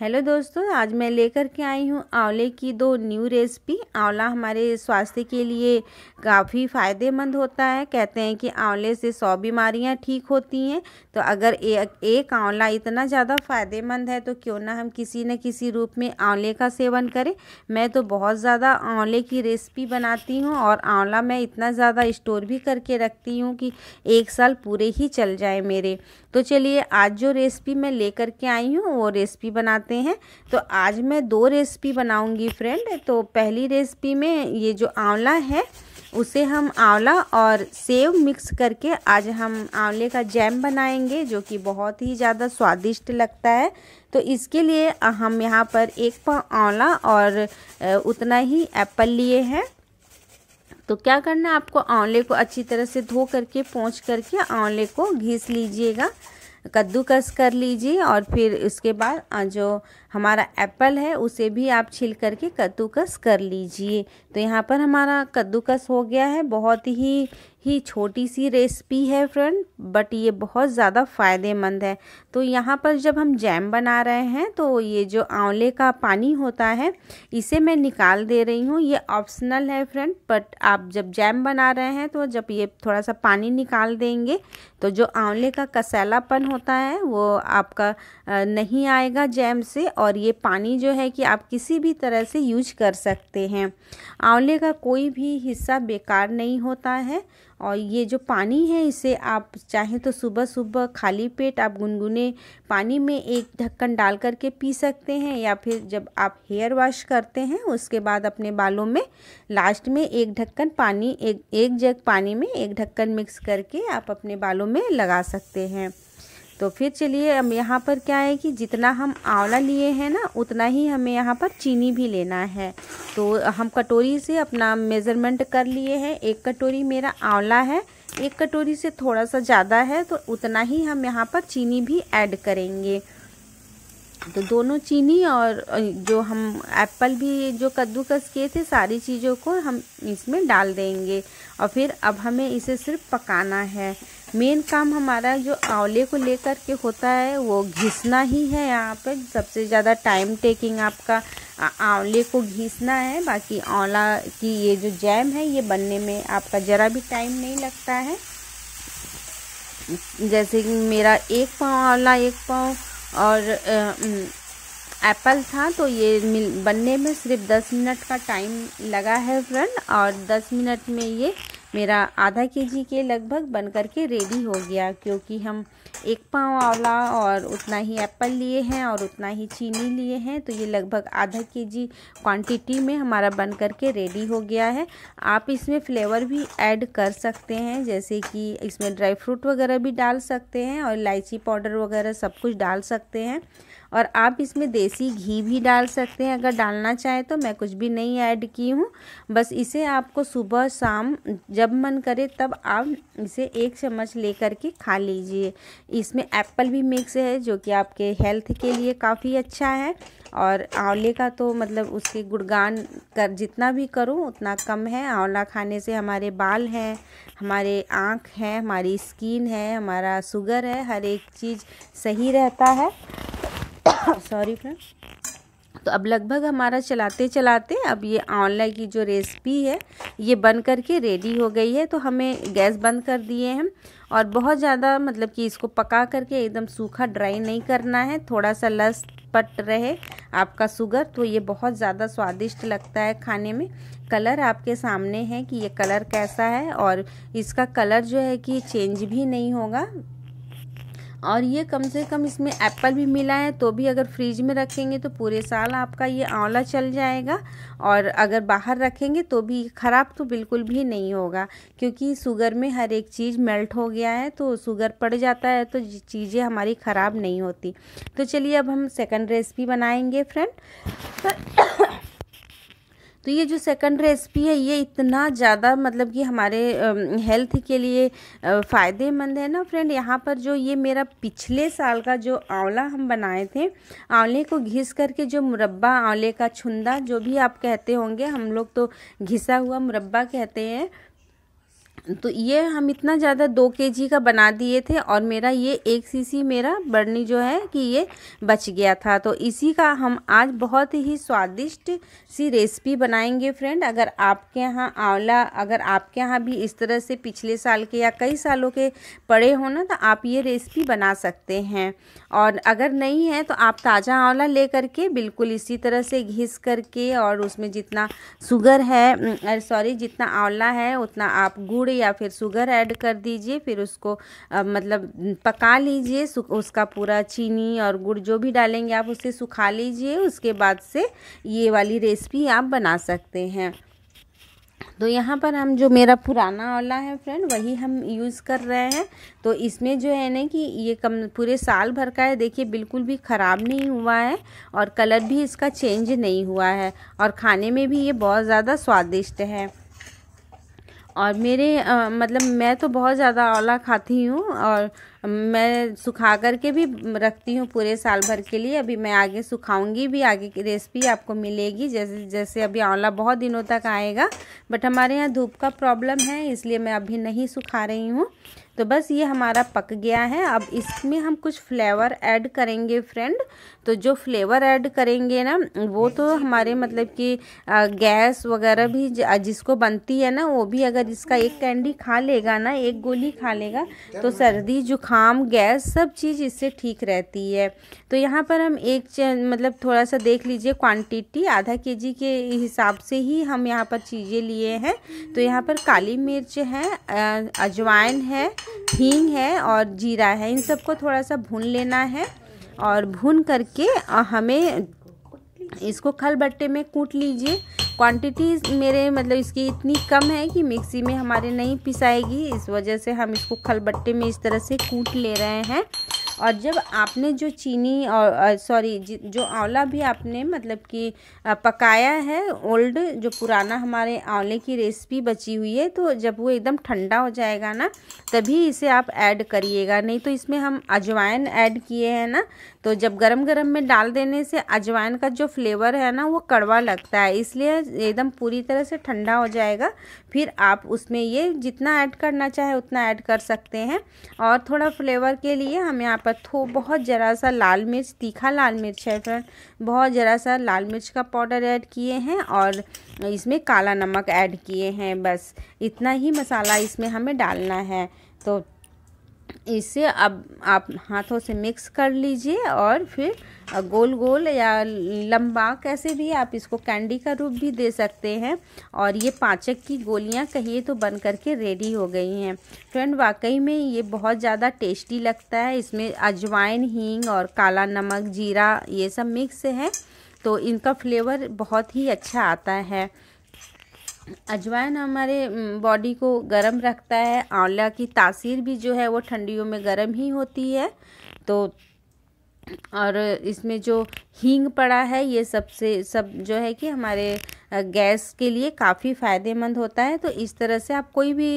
hello दोस्तों आज मैं लेकर के आई हूँ आंवले की दो न्यू रेसिपी आंवला हमारे स्वास्थ्य के लिए काफ़ी फ़ायदेमंद होता है कहते हैं कि आंवले से सौ बीमारियाँ ठीक होती हैं तो अगर ए, एक आंवला इतना ज़्यादा फ़ायदेमंद है तो क्यों ना हम किसी न किसी रूप में आंवले का सेवन करें मैं तो बहुत ज़्यादा आंवले की रेसिपी बनाती हूँ और आंवला मैं इतना ज़्यादा स्टोर भी करके रखती हूँ कि एक साल पूरे ही चल जाए मेरे तो चलिए आज जो रेसिपी मैं लेकर के आई हूँ वो रेसिपी बनाती बनाते हैं तो आज मैं दो रेसिपी बनाऊंगी फ्रेंड तो पहली रेसिपी में ये जो आंवला है उसे हम आंवला और सेव मिक्स करके आज हम आंवले का जैम बनाएंगे जो कि बहुत ही ज़्यादा स्वादिष्ट लगता है तो इसके लिए हम यहाँ पर एक पाव आंवला और उतना ही एप्पल लिए हैं तो क्या करना है आपको आंवले को अच्छी तरह से धो करके पोंछ करके आंवले को घिस लीजिएगा कद्दूकस कर लीजिए और फिर उसके बाद जो हमारा एप्पल है उसे भी आप छील करके कद्दूकस कर लीजिए तो यहाँ पर हमारा कद्दूकस हो गया है बहुत ही ही छोटी सी रेसिपी है फ्रेंड बट ये बहुत ज़्यादा फ़ायदेमंद है तो यहाँ पर जब हम जैम बना रहे हैं तो ये जो आंवले का पानी होता है इसे मैं निकाल दे रही हूँ ये ऑप्शनल है फ्रेंड बट आप जब जैम बना रहे हैं तो जब ये थोड़ा सा पानी निकाल देंगे तो जो आंवले का कसैलापन होता है वो आपका नहीं आएगा जैम से और और ये पानी जो है कि आप किसी भी तरह से यूज कर सकते हैं आंवले का कोई भी हिस्सा बेकार नहीं होता है और ये जो पानी है इसे आप चाहें तो सुबह सुबह खाली पेट आप गुनगुने पानी में एक ढक्कन डाल करके पी सकते हैं या फिर जब आप हेयर वॉश करते हैं उसके बाद अपने बालों में लास्ट में एक ढक्कन पानी एक एक जग पानी में एक ढक्कन मिक्स करके आप अपने बालों में लगा सकते हैं तो फिर चलिए अब यहाँ पर क्या है कि जितना हम आंवला लिए हैं ना उतना ही हमें यहाँ पर चीनी भी लेना है तो हम कटोरी से अपना मेज़रमेंट कर लिए हैं एक कटोरी मेरा आंवला है एक कटोरी से थोड़ा सा ज़्यादा है तो उतना ही हम यहाँ पर चीनी भी ऐड करेंगे तो दोनों चीनी और जो हम एप्पल भी जो कद्दूकस किए थे सारी चीज़ों को हम इसमें डाल देंगे और फिर अब हमें इसे सिर्फ पकाना है मेन काम हमारा जो आंवले को लेकर के होता है वो घिसना ही है यहाँ पे सबसे ज़्यादा टाइम टेकिंग आपका आंवले को घिसना है बाकी आंवला की ये जो जैम है ये बनने में आपका ज़रा भी टाइम नहीं लगता है जैसे कि मेरा एक पाव आंवला एक पाव और एप्पल था तो ये बनने में सिर्फ दस मिनट का टाइम लगा है फ्रेंड और दस मिनट में ये मेरा आधा के जी के लगभग बन कर के रेडी हो गया क्योंकि हम एक पाव आंवला और उतना ही एप्पल लिए हैं और उतना ही चीनी लिए हैं तो ये लगभग आधा के जी क्वान्टिटी में हमारा बन कर के रेडी हो गया है आप इसमें फ्लेवर भी ऐड कर सकते हैं जैसे कि इसमें ड्राई फ्रूट वगैरह भी डाल सकते हैं और इलायची पाउडर वगैरह सब कुछ डाल सकते हैं और आप इसमें देसी घी भी डाल सकते हैं अगर डालना चाहें तो मैं कुछ भी नहीं ऐड की हूँ बस इसे आपको सुबह शाम जब मन करे तब आप इसे एक चम्मच ले करके खा लीजिए इसमें एप्पल भी मिक्स है जो कि आपके हेल्थ के लिए काफ़ी अच्छा है और आंवले का तो मतलब उसके गुणगान कर जितना भी करूँ उतना कम है आंवला खाने से हमारे बाल हैं हमारे आँख हैं हमारी स्किन है हमारा शुगर है हर एक चीज़ सही रहता है सॉरी फ्रेंड्स तो अब लगभग हमारा चलाते चलाते अब ये आंवला की जो रेसिपी है ये बन करके रेडी हो गई है तो हमें गैस बंद कर दिए हैं और बहुत ज़्यादा मतलब कि इसको पका करके एकदम सूखा ड्राई नहीं करना है थोड़ा सा लस पट रहे आपका सुगर तो ये बहुत ज़्यादा स्वादिष्ट लगता है खाने में कलर आपके सामने है कि ये कलर कैसा है और इसका कलर जो है कि चेंज भी नहीं होगा और ये कम से कम इसमें एप्पल भी मिला है तो भी अगर फ्रिज में रखेंगे तो पूरे साल आपका ये आंवला चल जाएगा और अगर बाहर रखेंगे तो भी ख़राब तो बिल्कुल भी नहीं होगा क्योंकि शुगर में हर एक चीज़ मेल्ट हो गया है तो शुगर पड़ जाता है तो चीज़ें हमारी ख़राब नहीं होती तो चलिए अब हम सेकंड रेसिपी बनाएंगे फ्रेंड तो ये जो सेकंड रेसिपी है ये इतना ज़्यादा मतलब कि हमारे हेल्थ के लिए फ़ायदेमंद है ना फ्रेंड यहाँ पर जो ये मेरा पिछले साल का जो आंवला हम बनाए थे आंवले को घिस करके जो मुरब्बा आंवले का छुंदा जो भी आप कहते होंगे हम लोग तो घिसा हुआ मुरब्बा कहते हैं तो ये हम इतना ज़्यादा दो के जी का बना दिए थे और मेरा ये एक सीसी मेरा बर्नी जो है कि ये बच गया था तो इसी का हम आज बहुत ही स्वादिष्ट सी रेसिपी बनाएंगे फ्रेंड अगर आपके यहाँ आंवला अगर आपके यहाँ भी इस तरह से पिछले साल के या कई सालों के पड़े हो ना तो आप ये रेसिपी बना सकते हैं और अगर नहीं है तो आप ताज़ा आंवला ले करके बिल्कुल इसी तरह से घिस करके और उसमें जितना शुगर है सॉरी जितना आंवला है उतना आप गुड़ गुड़ या फिर शुगर ऐड कर दीजिए फिर उसको आ, मतलब पका लीजिए उसका पूरा चीनी और गुड़ जो भी डालेंगे आप उसे सुखा लीजिए उसके बाद से ये वाली रेसिपी आप बना सकते हैं तो यहाँ पर हम जो मेरा पुराना ओला है फ्रेंड वही हम यूज़ कर रहे हैं तो इसमें जो है ना कि ये कम पूरे साल भर का है देखिए बिल्कुल भी ख़राब नहीं हुआ है और कलर भी इसका चेंज नहीं हुआ है और खाने में भी ये बहुत ज़्यादा स्वादिष्ट है और मेरे आ, मतलब मैं तो बहुत ज़्यादा आंवला खाती हूँ और मैं सुखा कर के भी रखती हूँ पूरे साल भर के लिए अभी मैं आगे सुखाऊंगी भी आगे की रेसिपी आपको मिलेगी जैसे जैसे अभी आंवला बहुत दिनों तक आएगा बट हमारे यहाँ धूप का प्रॉब्लम है इसलिए मैं अभी नहीं सुखा रही हूँ तो बस ये हमारा पक गया है अब इसमें हम कुछ फ्लेवर ऐड करेंगे फ्रेंड तो जो फ्लेवर ऐड करेंगे ना वो तो हमारे मतलब कि गैस वगैरह भी जिसको बनती है ना वो भी अगर इसका एक कैंडी खा लेगा ना एक गोली खा लेगा तो सर्दी जुकाम गैस सब चीज़ इससे ठीक रहती है तो यहाँ पर हम एक मतलब थोड़ा सा देख लीजिए क्वान्टिटी आधा के जी के हिसाब से ही हम यहाँ पर चीज़ें लिए हैं तो यहाँ पर काली मिर्च है अजवाइन है हींग है और जीरा है इन सबको थोड़ा सा भून लेना है और भून करके हमें इसको खलबट्टे में कूट लीजिए क्वांटिटी मेरे मतलब इसकी इतनी कम है कि मिक्सी में हमारे नहीं पिसाएगी इस वजह से हम इसको खलबट्टे में इस तरह से कूट ले रहे हैं और जब आपने जो चीनी और सॉरी जो आंवला भी आपने मतलब कि पकाया है ओल्ड जो पुराना हमारे आंवले की रेसिपी बची हुई है तो जब वो एकदम ठंडा हो जाएगा ना तभी इसे आप ऐड करिएगा नहीं तो इसमें हम अजवाइन ऐड किए हैं ना तो जब गरम गरम में डाल देने से अजवाइन का जो फ्लेवर है ना वो कड़वा लगता है इसलिए एकदम पूरी तरह से ठंडा हो जाएगा फिर आप उसमें ये जितना ऐड करना चाहे उतना ऐड कर सकते हैं और थोड़ा फ्लेवर के लिए हम यहाँ पर थो बहुत ज़रा सा लाल मिर्च तीखा लाल मिर्च है फ्रेंड बहुत ज़रा सा लाल मिर्च का पाउडर ऐड किए हैं और इसमें काला नमक ऐड किए हैं बस इतना ही मसाला इसमें हमें डालना है तो इसे अब आप हाथों से मिक्स कर लीजिए और फिर गोल गोल या लंबा कैसे भी आप इसको कैंडी का रूप भी दे सकते हैं और ये पाचक की गोलियां कहिए तो बन करके रेडी हो गई हैं फ्रेंड वाकई में ये बहुत ज़्यादा टेस्टी लगता है इसमें अजवाइन हींग और काला नमक जीरा ये सब मिक्स है तो इनका फ्लेवर बहुत ही अच्छा आता है अजवाइन हमारे बॉडी को गर्म रखता है आंवला की तासीर भी जो है वो ठंडियों में गर्म ही होती है तो और इसमें जो हींग पड़ा है ये सबसे सब जो है कि हमारे गैस के लिए काफ़ी फ़ायदेमंद होता है तो इस तरह से आप कोई भी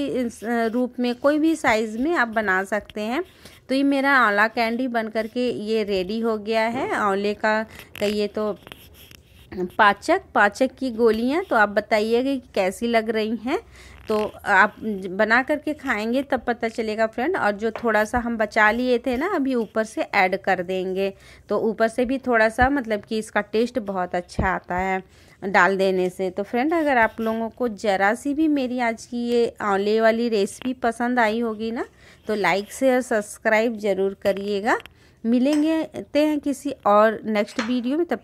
रूप में कोई भी साइज़ में आप बना सकते हैं तो ये मेरा आंवला कैंडी बन करके ये रेडी हो गया है आंवले का कहिए तो पाचक पाचक की गोलियां तो आप बताइएगा कि कैसी लग रही हैं तो आप बना करके खाएंगे तब पता चलेगा फ्रेंड और जो थोड़ा सा हम बचा लिए थे ना अभी ऊपर से ऐड कर देंगे तो ऊपर से भी थोड़ा सा मतलब कि इसका टेस्ट बहुत अच्छा आता है डाल देने से तो फ्रेंड अगर आप लोगों को ज़रा सी भी मेरी आज की ये आंवले वाली रेसिपी पसंद आई होगी ना तो लाइक शेयर सब्सक्राइब ज़रूर करिएगा मिलेंगे ते हैं किसी और नेक्स्ट वीडियो में तब तक